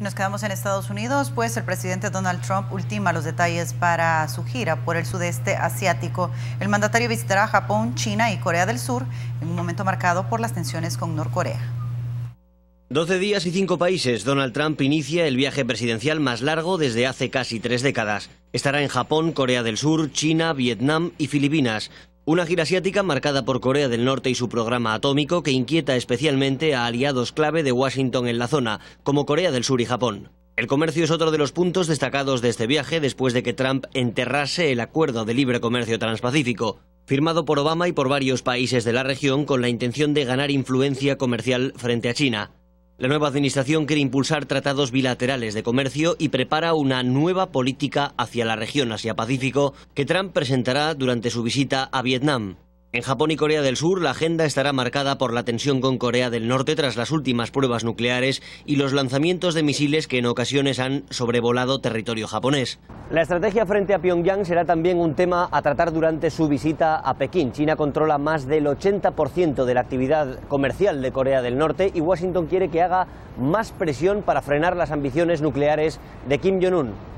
Nos quedamos en Estados Unidos, pues el presidente Donald Trump ultima los detalles para su gira por el sudeste asiático. El mandatario visitará Japón, China y Corea del Sur en un momento marcado por las tensiones con Norcorea. 12 días y 5 países, Donald Trump inicia el viaje presidencial más largo desde hace casi tres décadas. Estará en Japón, Corea del Sur, China, Vietnam y Filipinas. Una gira asiática marcada por Corea del Norte y su programa atómico que inquieta especialmente a aliados clave de Washington en la zona, como Corea del Sur y Japón. El comercio es otro de los puntos destacados de este viaje después de que Trump enterrase el acuerdo de libre comercio transpacífico, firmado por Obama y por varios países de la región con la intención de ganar influencia comercial frente a China. La nueva administración quiere impulsar tratados bilaterales de comercio y prepara una nueva política hacia la región Asia-Pacífico que Trump presentará durante su visita a Vietnam. En Japón y Corea del Sur, la agenda estará marcada por la tensión con Corea del Norte tras las últimas pruebas nucleares y los lanzamientos de misiles que en ocasiones han sobrevolado territorio japonés. La estrategia frente a Pyongyang será también un tema a tratar durante su visita a Pekín. China controla más del 80% de la actividad comercial de Corea del Norte y Washington quiere que haga más presión para frenar las ambiciones nucleares de Kim Jong-un.